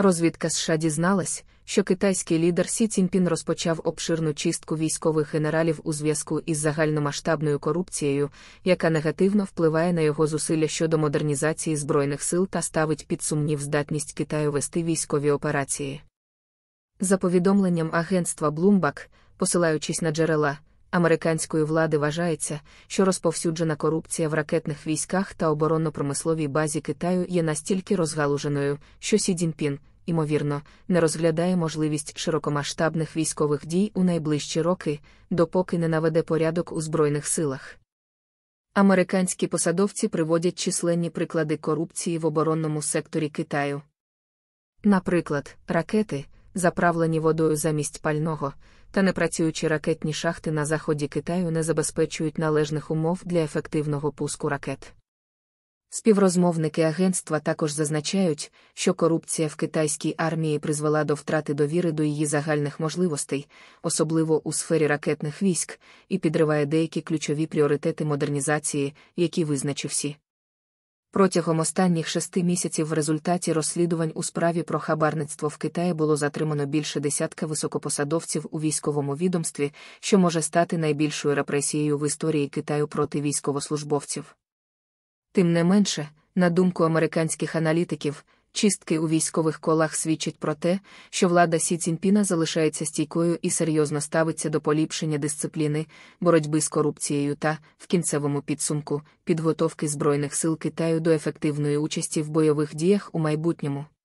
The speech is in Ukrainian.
Розвідка США дізналась, що китайський лідер Сі Цінпін розпочав обширну чистку військових генералів у зв'язку із загальномасштабною корупцією, яка негативно впливає на його зусилля щодо модернізації збройних сил та ставить під сумнів здатність Китаю вести військові операції. За повідомленням агентства Bloomberg, посилаючись на джерела, американської влади вважається, що розповсюджена корупція в ракетних військах та оборонно-промисловій базі Китаю є настільки розгалуженою, що Сі Цзіньпін, ймовірно, не розглядає можливість широкомасштабних військових дій у найближчі роки, допоки не наведе порядок у Збройних силах. Американські посадовці приводять численні приклади корупції в оборонному секторі Китаю. Наприклад, ракети, заправлені водою замість пального, та непрацюючі ракетні шахти на заході Китаю не забезпечують належних умов для ефективного пуску ракет. Співрозмовники агентства також зазначають, що корупція в китайській армії призвела до втрати довіри до її загальних можливостей, особливо у сфері ракетних військ, і підриває деякі ключові пріоритети модернізації, які визначив всі. Протягом останніх шести місяців в результаті розслідувань у справі про хабарництво в Китаї було затримано більше десятка високопосадовців у військовому відомстві, що може стати найбільшою репресією в історії Китаю проти військовослужбовців. Тим не менше, на думку американських аналітиків, чистки у військових колах свідчать про те, що влада Сі Цінпіна залишається стійкою і серйозно ставиться до поліпшення дисципліни, боротьби з корупцією та, в кінцевому підсумку, підготовки Збройних сил Китаю до ефективної участі в бойових діях у майбутньому.